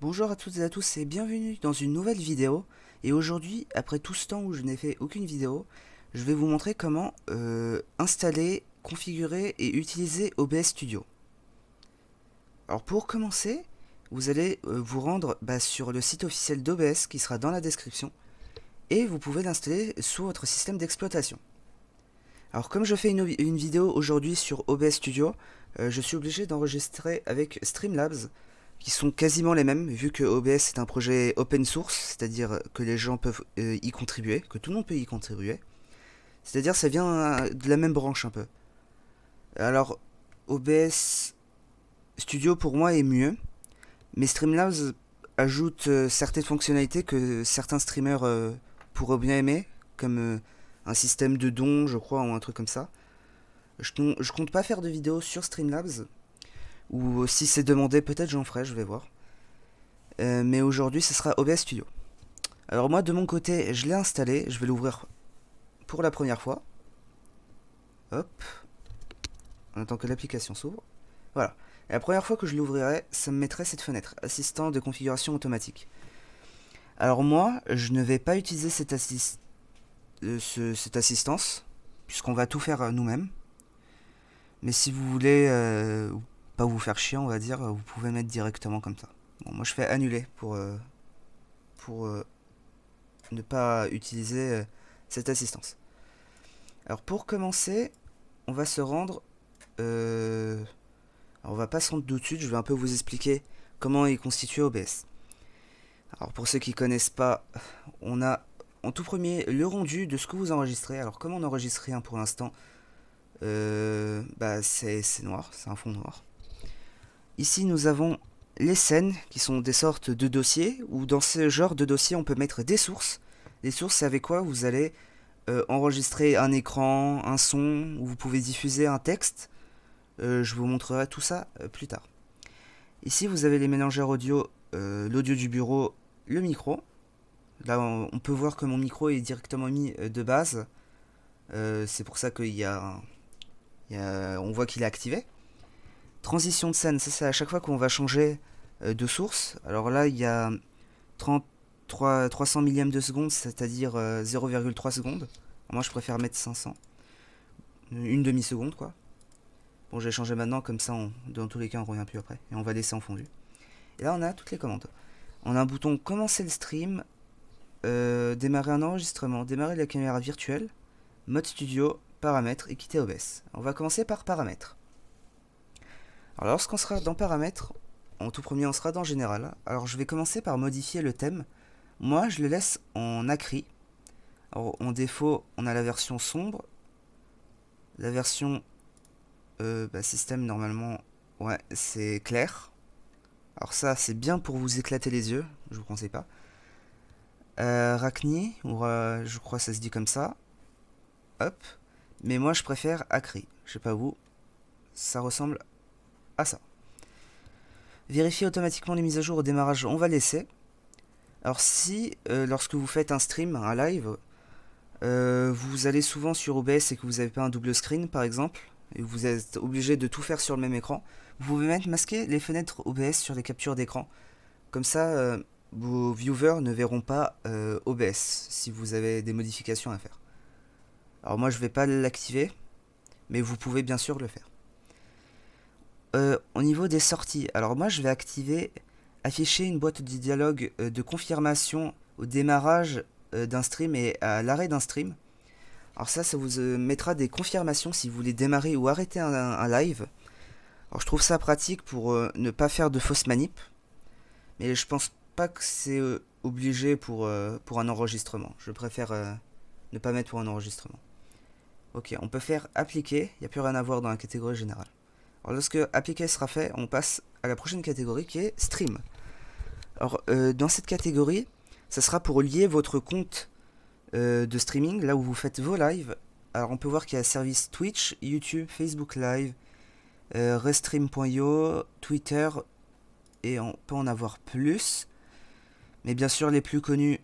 Bonjour à toutes et à tous et bienvenue dans une nouvelle vidéo. Et aujourd'hui, après tout ce temps où je n'ai fait aucune vidéo, je vais vous montrer comment euh, installer, configurer et utiliser OBS Studio. Alors pour commencer, vous allez euh, vous rendre bah, sur le site officiel d'OBS qui sera dans la description. Et vous pouvez l'installer sous votre système d'exploitation. Alors comme je fais une, vidéo aujourd'hui sur OBS Studio, euh, je suis obligé d'enregistrer avec Streamlabs qui sont quasiment les mêmes, vu que OBS est un projet open source, c'est-à-dire que les gens peuvent euh, y contribuer, que tout le monde peut y contribuer. C'est-à-dire ça vient euh, de la même branche un peu. Alors, OBS Studio pour moi est mieux, mais Streamlabs ajoute euh, certaines fonctionnalités que certains streamers pourraient bien aimer, comme un système de dons, je crois, ou un truc comme ça. Je, compte pas faire de vidéos sur Streamlabs, ou euh, si c'est demandé, peut-être j'en ferai, je vais voir. Euh, mais aujourd'hui, ce sera OBS Studio. Alors moi, de mon côté, je l'ai installé. Je vais l'ouvrir pour la première fois. Hop. On attend que l'application s'ouvre. Voilà. Et la première fois que je l'ouvrirai, ça me mettrait cette fenêtre. Assistant de configuration automatique. Alors moi, je ne vais pas utiliser cette, euh, cette assistance, puisqu'on va tout faire nous-mêmes. Mais si vous voulez, pas vous faire chier, on va dire, vous pouvez mettre directement comme ça. Bon, moi je fais annuler pour, euh, pour euh, ne pas utiliser euh, cette assistance. Alors pour commencer, on va se rendre... on va pas se rendre tout de suite, je vais un peu vous expliquer comment est constitué OBS. Alors pour ceux qui connaissent pas, on a en tout premier le rendu de ce que vous enregistrez. Alors comment on enregistre rien pour l'instant bah c'est noir, c'est un fond noir. Ici, nous avons les scènes, qui sont des sortes de dossiers, où dans ce genre de dossier, on peut mettre des sources. Les sources, c'est avec quoi vous allez euh, enregistrer un écran, un son, où vous pouvez diffuser un texte. Euh, je vous montrerai tout ça euh, plus tard. Ici, vous avez les mélangeurs audio, l'audio du bureau, le micro. Là, on, peut voir que mon micro est directement mis de base. c'est pour ça qu'il y a, on voit qu'il est activé. Transition de scène, ça c'est à chaque fois qu'on va changer euh, de source. Alors là, il y a 300 millièmes de seconde, c'est-à-dire 0,3 euh, secondes. Moi, je préfère mettre 500. Une demi-seconde, quoi. Bon, j'ai changé maintenant, comme ça, dans tous les cas, on revient plus après. Et on va laisser en fondu. Et là, on a toutes les commandes. On a un bouton « Commencer le stream euh, Démarrer un enregistrement, démarrer la caméra virtuelle, mode studio, paramètres et quitter OBS. On va commencer par paramètres. Alors lorsqu'on sera dans paramètres, en tout premier on sera dans général. Alors je vais commencer par modifier le thème. Moi je le laisse en acry. Alors en défaut on a la version sombre. La version euh, bah, système normalement ouais c'est clair. Alors ça c'est bien pour vous éclater les yeux, je vous conseille pas. Euh, ou euh, je crois ça se dit comme ça. Hop. Mais moi je préfère Acry. Je sais pas vous. Ça ressemble à ah, ça. Vérifier automatiquement les mises à jour au démarrage, on va laisser. Alors si, euh, lorsque vous faites un stream, un live, euh, vous allez souvent sur OBS et que vous n'avez pas un double screen par exemple, et vous êtes obligé de tout faire sur le même écran, vous pouvez même masquer les fenêtres OBS sur les captures d'écran. Comme ça, euh, vos viewers ne verront pas OBS si vous avez des modifications à faire. Alors moi je vais pas l'activer, mais vous pouvez bien sûr le faire. Euh, au niveau des sorties, alors moi je vais activer afficher une boîte de dialogue euh, de confirmation au démarrage euh, d'un stream et à l'arrêt d'un stream. Alors ça, ça vous mettra des confirmations si vous voulez démarrer ou arrêter un, live. Alors je trouve ça pratique pour ne pas faire de fausses manips, mais je pense pas que c'est obligé pour, pour un enregistrement. Je préfère ne pas mettre pour un enregistrement. Ok, on peut faire appliquer, il n'y a plus rien à voir dans la catégorie générale lorsque appliquer sera fait, on passe à la prochaine catégorie qui est stream. Alors, euh, dans cette catégorie, ça sera pour lier votre compte euh, de streaming, là où vous faites vos lives. Alors, on peut voir qu'il y a service Twitch, YouTube, Facebook Live, euh, Restream.io, Twitter, et on peut en avoir plus. Mais bien sûr, les plus connus.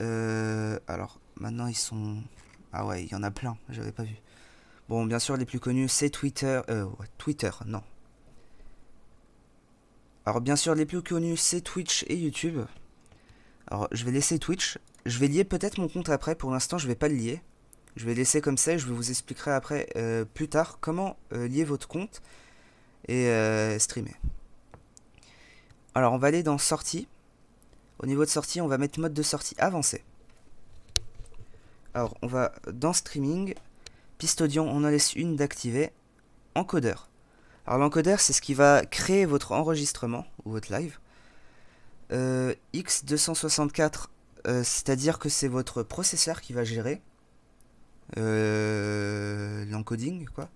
alors, maintenant, ils sont. Ah ouais, il y en a plein, je j'avais pas vu. Bon, bien sûr, les plus connus, c'est Twitter. Euh, Twitter, non. Alors, bien sûr, les plus connus, c'est Twitch et YouTube. Alors, je vais laisser Twitch. Je vais lier peut-être mon compte après. Pour l'instant, je ne vais pas le lier. Je vais laisser comme ça et je vous expliquerai après, euh, plus tard, comment euh, lier votre compte et euh, streamer. Alors, on va aller dans Sortie. Au niveau de sortie, on va mettre mode de sortie avancé. Alors, on va dans Streaming. Pistodion, on en laisse une d'activer. Encodeur. Alors l'encodeur, c'est ce qui va créer votre enregistrement ou votre live. Euh, X264, euh, c'est-à-dire que c'est votre processeur qui va gérer euh, l'encoding, quoi.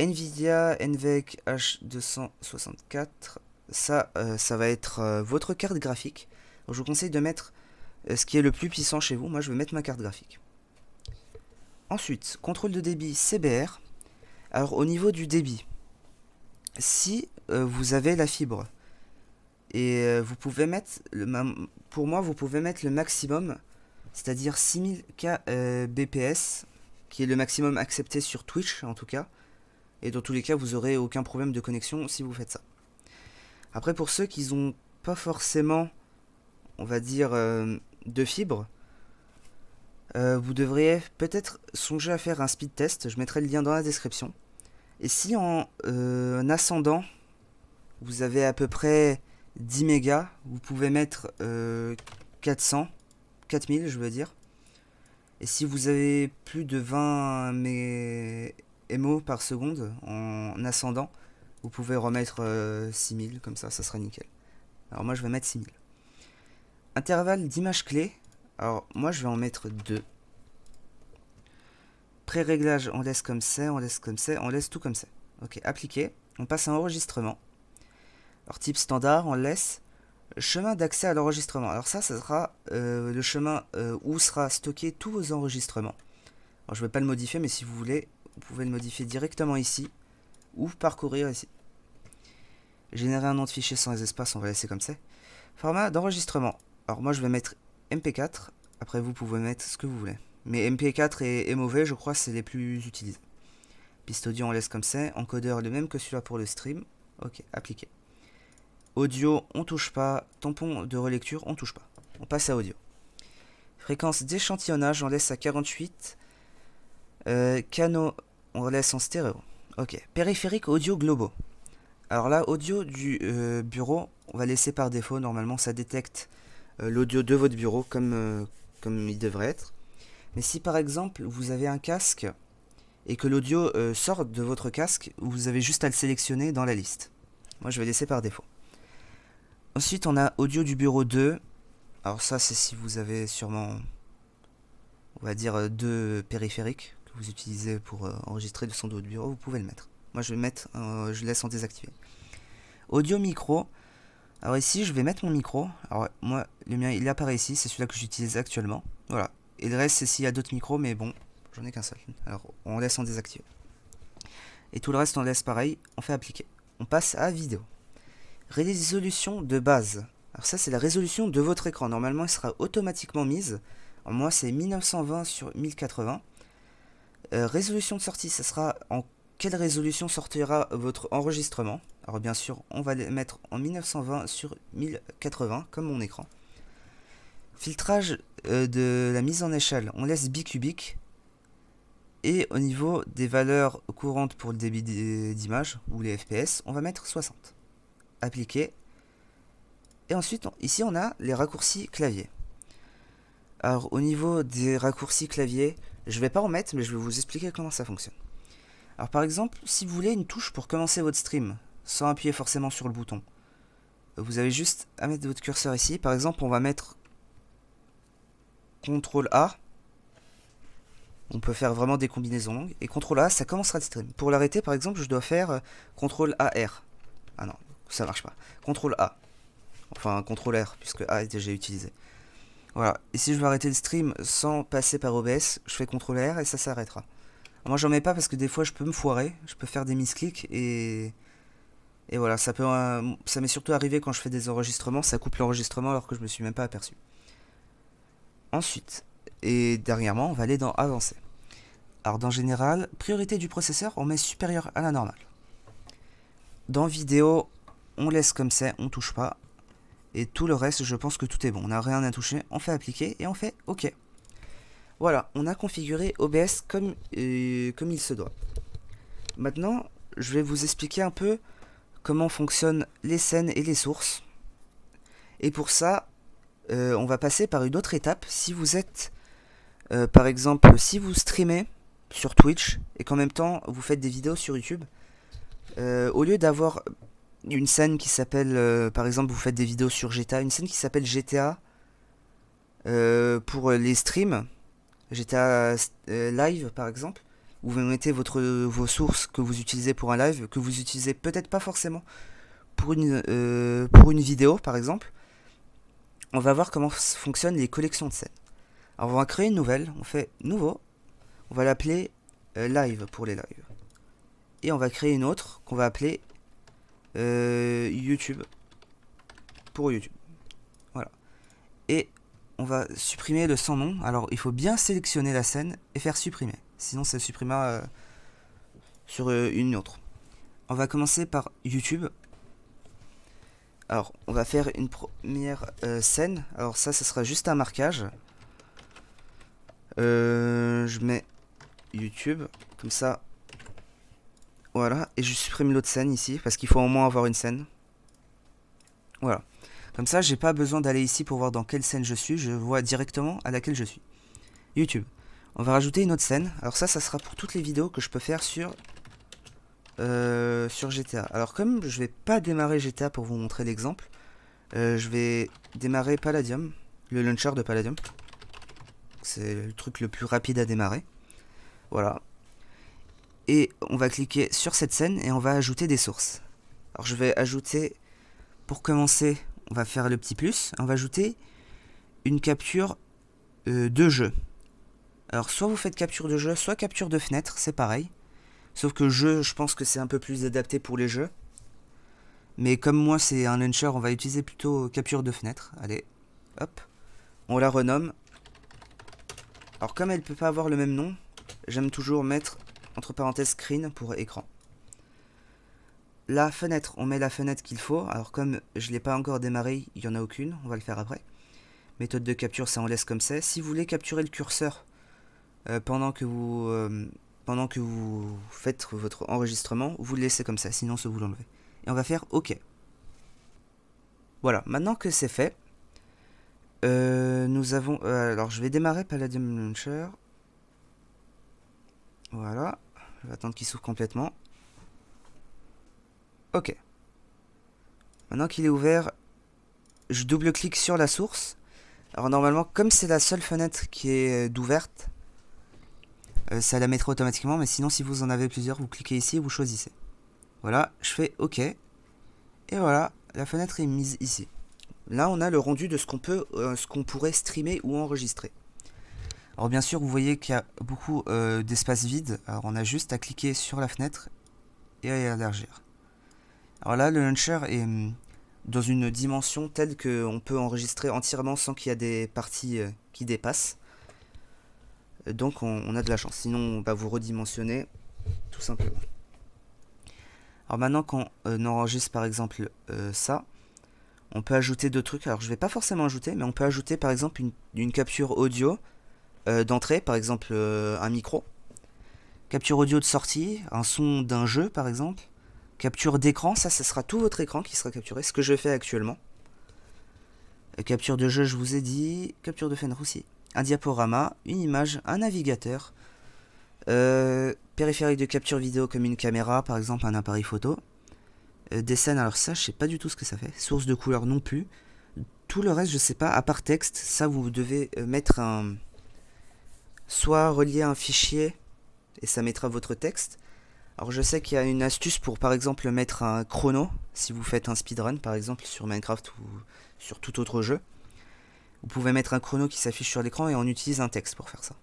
NVIDIA NVEC H264, ça, ça va être votre carte graphique. je vous conseille de mettre ce qui est le plus puissant chez vous. Moi, je vais mettre ma carte graphique. Ensuite, contrôle de débit CBR. Alors au niveau du débit, si euh, vous avez la fibre, et euh, vous pouvez mettre, le, pour moi, vous pouvez mettre le maximum, c'est-à-dire 6000 kbps, euh, qui est le maximum accepté sur Twitch en tout cas. Et dans tous les cas, vous aurez aucun problème de connexion si vous faites ça. Après, pour ceux qui n'ont pas forcément, on va dire, de fibre, euh, vous devriez peut-être songer à faire un speed test, je mettrai le lien dans la description. Et si en, euh, ascendant, vous avez à peu près 10 mégas, vous pouvez mettre 400, euh, 4000 je veux dire. Et si vous avez plus de 20 mégas par seconde en ascendant, vous pouvez remettre 6000, comme ça, ça sera nickel. Alors moi je vais mettre 6000. Intervalle d'image clé, alors, moi, je vais en mettre deux. Pré-réglage, on laisse comme ça, on laisse comme ça, on laisse tout comme ça. Ok, appliqué. On passe à enregistrement. Alors, type standard, on laisse. Chemin d'accès à l'enregistrement. Alors ça, ça sera euh, le chemin euh, où sera stocké tous vos enregistrements. Alors, je ne vais pas le modifier, mais si vous voulez, vous pouvez le modifier directement ici ou parcourir ici. Générer un nom de fichier sans les espaces, on va laisser comme c'est. Format d'enregistrement. Alors moi, je vais mettre MP4. Après, vous pouvez mettre ce que vous voulez. Mais MP4 est, mauvais, je crois, c'est les plus utilisés. Piste audio, on laisse comme ça. Encodeur, le même que celui-là pour le stream. Ok, appliqué. Audio, on touche pas. Tampon de relecture, on touche pas. On passe à audio. Fréquence d'échantillonnage, on laisse à 48. Euh, canaux, on laisse en stéréo. Ok. Périphérique audio globaux. Alors là, audio du euh, bureau, on va laisser par défaut. Normalement, ça détecte euh, l'audio de votre bureau comme, euh, comme il devrait être. Mais si par exemple vous avez un casque et que l'audio euh, sort de votre casque, vous avez juste à le sélectionner dans la liste. Moi je vais laisser par défaut. Ensuite on a audio du bureau 2. Alors ça c'est si vous avez sûrement on va dire deux périphériques que vous utilisez pour enregistrer le son de votre bureau, vous pouvez le mettre. Moi je vais mettre, je laisse en désactiver. Audio micro, alors ici, je vais mettre mon micro. Alors moi, le mien, il apparaît ici, c'est celui-là que j'utilise actuellement. Voilà. Et le reste, c'est s'il y a d'autres micros, mais bon, j'en ai qu'un seul. Alors on laisse en désactiver. Et tout le reste, on laisse pareil, on fait appliquer. On passe à vidéo. Résolution de base. Alors ça, c'est la résolution de votre écran. Normalement, elle sera automatiquement mise. moi, c'est 1920 sur 1080. Euh, résolution de sortie, ça sera en quelle résolution sortira votre enregistrement. Alors bien sûr, on va les mettre en 1920 sur 1080 comme mon écran. Filtrage euh, de la mise en échelle, on laisse bicubique. Et au niveau des valeurs courantes pour le débit d'image ou les FPS, on va mettre 60. Appliquer. Et ensuite, ici on a les raccourcis clavier. Alors au niveau des raccourcis clavier, je ne vais pas en mettre, mais je vais vous expliquer comment ça fonctionne. Alors par exemple, si vous voulez une touche pour commencer votre stream, sans appuyer forcément sur le bouton. Vous avez juste à mettre votre curseur ici. Par exemple, on va mettre CTRL A. On peut faire vraiment des combinaisons Et CTRL A, ça commencera le stream. Pour l'arrêter, par exemple, je dois faire euh, CTRL AR. Ah non, ça marche pas. CTRL A. Enfin, CTRL R, puisque A est déjà utilisé. Voilà. Et si je veux arrêter le stream sans passer par OBS, je fais CTRL R et ça s'arrêtera. Moi, j'en mets pas parce que des fois, je peux me foirer. Je peux faire des misclics et et voilà, euh, ça m'est surtout arrivé quand je fais des enregistrements, ça coupe l'enregistrement alors que je ne me suis même pas aperçu. Ensuite, et dernièrement, on va aller dans Avancé. Alors dans Général, priorité du processeur, on met supérieur à la normale. Dans Vidéo, on laisse comme c'est, on ne touche pas. Et tout le reste, je pense que tout est bon. On n'a rien à toucher, on fait appliquer et on fait OK. Voilà, on a configuré OBS comme, euh, comme il se doit. Maintenant, je vais vous expliquer un peu comment fonctionnent les scènes et les sources. Et pour ça, euh, on va passer par une autre étape. Si vous êtes, euh, par exemple, si vous streamez sur Twitch et qu'en même temps vous faites des vidéos sur YouTube, euh, au lieu d'avoir une scène qui s'appelle, par exemple, vous faites des vidéos sur GTA, une scène qui s'appelle GTA pour les streams, GTA Live par exemple, vous mettez votre, vos sources que vous utilisez pour un live, que vous utilisez peut-être pas forcément pour une, euh, pour une vidéo par exemple, on va voir comment fonctionnent les collections de scènes. Alors on va créer une nouvelle, on fait nouveau, on va l'appeler euh, live pour les lives. Et on va créer une autre qu'on va appeler euh, YouTube pour YouTube. Voilà. Et on va supprimer le sans nom. Alors il faut bien sélectionner la scène et faire supprimer sinon ça supprimera euh, sur euh, une autre. On va commencer par YouTube. Alors, on va faire une première euh, scène. Alors ça, ce sera juste un marquage. je mets YouTube, comme ça. Voilà, et je supprime l'autre scène ici, parce qu'il faut au moins avoir une scène. Voilà. Comme ça, j'ai pas besoin d'aller ici pour voir dans quelle scène je suis, je vois directement à laquelle je suis. YouTube. On va rajouter une autre scène. Alors ça, ça sera pour toutes les vidéos que je peux faire sur, euh, sur GTA. Alors comme je vais pas démarrer GTA pour vous montrer l'exemple, euh, je vais démarrer Palladium, le launcher de Palladium. C'est le truc le plus rapide à démarrer. Voilà. Et on va cliquer sur cette scène et on va ajouter des sources. Alors je vais ajouter, pour commencer, on va faire le petit plus. On va ajouter une capture euh, de jeu. Alors soit vous faites capture de jeu, soit capture de fenêtre, c'est pareil. Sauf que jeu, je pense que c'est un peu plus adapté pour les jeux. Mais comme moi c'est un launcher, on va utiliser plutôt capture de fenêtre. Allez, hop, on la renomme. Alors comme elle peut pas avoir le même nom, j'aime toujours mettre entre parenthèses screen pour écran. La fenêtre, on met la fenêtre qu'il faut. Alors comme je l'ai pas encore démarré, il n'y en a aucune, on va le faire après. Méthode de capture, ça on laisse comme c'est. Si vous voulez capturer le curseur euh, pendant que vous euh, pendant que vous faites votre enregistrement, vous le laissez comme ça, sinon vous l'enlevez. Et on va faire OK. Voilà, maintenant que c'est fait, euh, nous avons... alors je vais démarrer Palladium Launcher. Voilà, je vais attendre qu'il s'ouvre complètement. OK. Maintenant qu'il est ouvert, je double-clique sur la source. Alors normalement, comme c'est la seule fenêtre qui est ouverte, euh, ça la mettra automatiquement, mais sinon si vous en avez plusieurs, vous cliquez ici et vous choisissez. Voilà, je fais OK. Et voilà, la fenêtre est mise ici. Là, on a le rendu de ce qu'on peut, euh, ce qu'on pourrait streamer ou enregistrer. Alors bien sûr, vous voyez qu'il y a beaucoup euh, d'espace vide. Alors on a juste à cliquer sur la fenêtre et à élargir. Alors là, le launcher est hum, dans une dimension telle qu'on peut enregistrer entièrement sans qu'il y ait des parties qui dépassent. Donc on, a de la chance. Sinon on va vous redimensionner tout simplement. Alors maintenant quand on euh, enregistre par exemple euh, ça, on peut ajouter deux trucs. Alors je ne vais pas forcément ajouter, mais on peut ajouter par exemple une, capture audio euh, d'entrée, par exemple un micro. Capture audio de sortie, un son d'un jeu par exemple. Capture d'écran, ça, ce sera tout votre écran qui sera capturé, ce que je fais actuellement. Capture de jeu, je vous ai dit. Capture de fenêtre aussi un diaporama, une image, un navigateur, euh, périphérique de capture vidéo comme une caméra, par exemple un appareil photo, euh, des scènes, alors ça je sais pas du tout ce que ça fait, source de couleur non plus, tout le reste je sais pas, à part texte, ça vous devez euh, mettre un... soit relier un fichier et ça mettra votre texte, alors je sais qu'il y a une astuce pour par exemple mettre un chrono si vous faites un speedrun par exemple sur Minecraft ou sur tout autre jeu. Vous pouvez mettre un chrono qui s'affiche sur l'écran et on utilise un texte pour faire ça.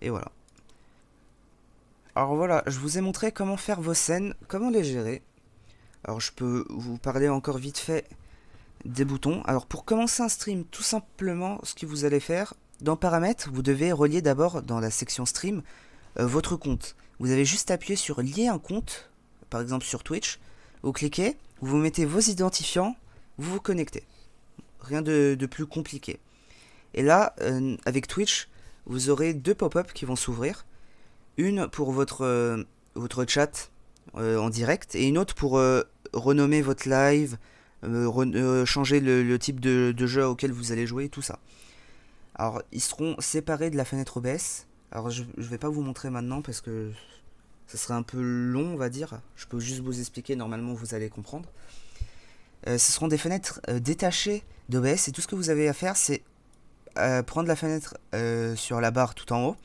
Et voilà. Alors voilà, je vous ai montré comment faire vos scènes, comment les gérer. Alors je peux vous parler encore vite fait des boutons. Alors pour commencer un stream, tout simplement ce que vous allez faire, dans paramètres, vous devez relier d'abord dans la section stream euh, votre compte. Vous avez juste appuyé sur lier un compte, par exemple sur Twitch, vous cliquez, vous mettez vos identifiants, vous vous connectez rien de, plus compliqué. Et là, euh, avec Twitch, vous aurez deux pop-up qui vont s'ouvrir. Une pour votre, euh, votre chat euh, en direct et une autre pour renommer votre live, changer le, type de, jeu auquel vous allez jouer tout ça. Alors, ils seront séparés de la fenêtre OBS. Alors, je ne vais pas vous montrer maintenant parce que ça serait un peu long, on va dire. Je peux juste vous expliquer, normalement vous allez comprendre. Euh, ce seront des fenêtres euh, détachées d'OBS et tout ce que vous avez à faire c'est euh, prendre la fenêtre sur la barre tout en haut,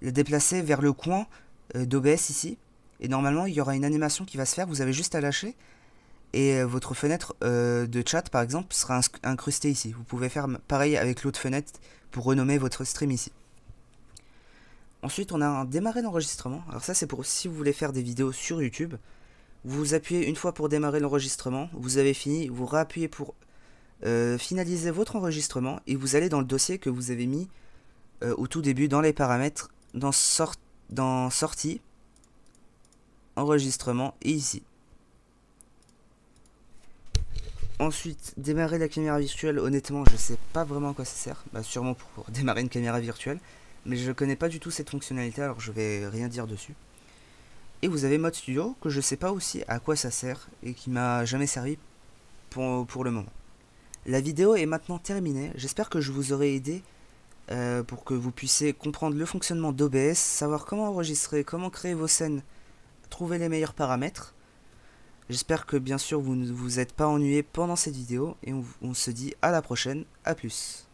la déplacer vers le coin d'OBS ici et normalement il y aura une animation qui va se faire, vous avez juste à lâcher et votre fenêtre de chat par exemple sera incrustée ici. Vous pouvez faire pareil avec l'autre fenêtre pour renommer votre stream ici. Ensuite on a un démarrer d'enregistrement, alors ça c'est pour si vous voulez faire des vidéos sur YouTube, vous appuyez une fois pour démarrer l'enregistrement, vous avez fini, vous réappuyez pour euh, finaliser votre enregistrement et vous allez dans le dossier que vous avez mis euh, au tout début dans les paramètres, dans, sort dans sortie, enregistrement et ici. Ensuite, démarrer la caméra virtuelle, honnêtement, je ne sais pas vraiment à quoi ça sert. Bah, sûrement pour, pour démarrer une caméra virtuelle. Mais je ne connais pas du tout cette fonctionnalité, alors je vais rien dire dessus. Et vous avez Mode Studio, que je sais pas aussi à quoi ça sert, et qui m'a jamais servi pour, le moment. La vidéo est maintenant terminée, j'espère que je vous aurai aidé euh, pour que vous puissiez comprendre le fonctionnement d'OBS, savoir comment enregistrer, comment créer vos scènes, trouver les meilleurs paramètres. J'espère que bien sûr vous ne vous êtes pas ennuyé pendant cette vidéo, et on, on se dit à la prochaine, à plus.